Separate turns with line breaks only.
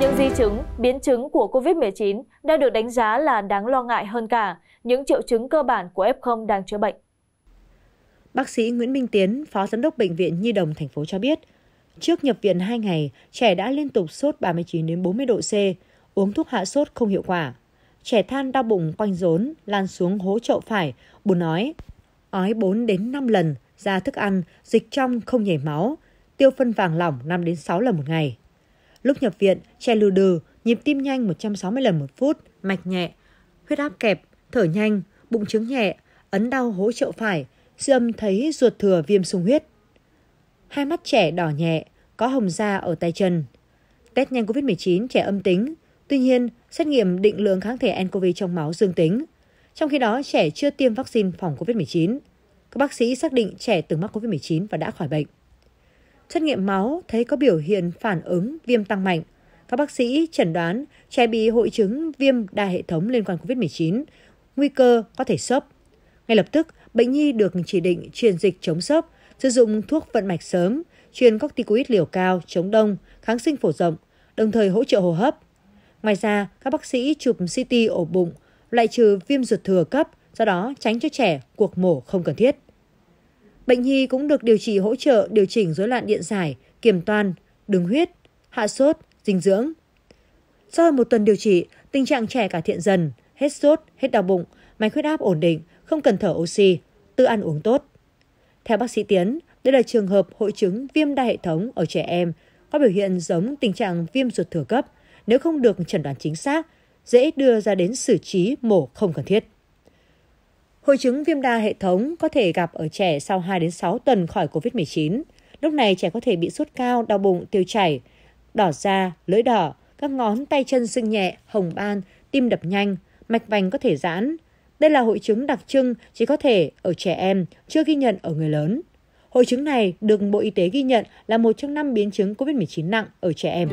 những di chứng biến chứng của covid 19 mươi đã được đánh giá là đáng lo ngại hơn cả những triệu chứng cơ bản của f 0 đang chữa bệnh
Bác sĩ Nguyễn Minh Tiến, Phó Giám đốc Bệnh viện Nhi đồng thành phố cho biết, trước nhập viện 2 ngày, trẻ đã liên tục sốt 39 đến 40 độ C, uống thuốc hạ sốt không hiệu quả. Trẻ than đau bụng quanh rốn, lan xuống hố chậu phải, buồn nói, Ói 4 đến 5 lần, ra thức ăn, dịch trong không nhảy máu, tiêu phân vàng lỏng 5 đến 6 lần một ngày. Lúc nhập viện, trẻ lừ đừ, nhịp tim nhanh 160 lần một phút, mạch nhẹ, huyết áp kẹp, thở nhanh, bụng trứng nhẹ, ấn đau hỗ trợ phải, siêu âm thấy ruột thừa viêm sung huyết. Hai mắt trẻ đỏ nhẹ, có hồng da ở tay chân. Test nhanh COVID-19 trẻ âm tính, tuy nhiên xét nghiệm định lượng kháng thể nCoV trong máu dương tính. Trong khi đó, trẻ chưa tiêm vaccine phòng COVID-19. Các bác sĩ xác định trẻ từng mắc COVID-19 và đã khỏi bệnh. Xét nghiệm máu thấy có biểu hiện phản ứng viêm tăng mạnh. Các bác sĩ chẩn đoán trẻ bị hội chứng viêm đa hệ thống liên quan COVID-19, nguy cơ có thể sốc. Ngay lập tức, bệnh nhi được chỉ định truyền dịch chống sốc, sử dụng thuốc vận mạch sớm, truyền corticoid liều cao, chống đông, kháng sinh phổ rộng, đồng thời hỗ trợ hô hấp. Ngoài ra, các bác sĩ chụp CT ổ bụng, loại trừ viêm ruột thừa cấp, do đó tránh cho trẻ cuộc mổ không cần thiết. Bệnh nhi cũng được điều trị hỗ trợ điều chỉnh rối loạn điện giải, kiểm toan, đường huyết, hạ sốt, dinh dưỡng. Sau một tuần điều trị, tình trạng trẻ cải thiện dần, hết sốt, hết đau bụng, mạch huyết áp ổn định, không cần thở oxy, tự ăn uống tốt. Theo bác sĩ Tiến, đây là trường hợp hội chứng viêm đa hệ thống ở trẻ em có biểu hiện giống tình trạng viêm ruột thừa cấp, nếu không được chẩn đoán chính xác, dễ đưa ra đến xử trí mổ không cần thiết hội chứng viêm đa hệ thống có thể gặp ở trẻ sau 2 6 tuần khỏi COVID-19. Lúc này trẻ có thể bị sốt cao, đau bụng, tiêu chảy, đỏ da, lưỡi đỏ, các ngón tay chân sưng nhẹ, hồng ban, tim đập nhanh, mạch vành có thể giãn. Đây là hội chứng đặc trưng chỉ có thể ở trẻ em, chưa ghi nhận ở người lớn. Hội chứng này được Bộ Y tế ghi nhận là một trong năm biến chứng COVID-19 nặng ở trẻ em.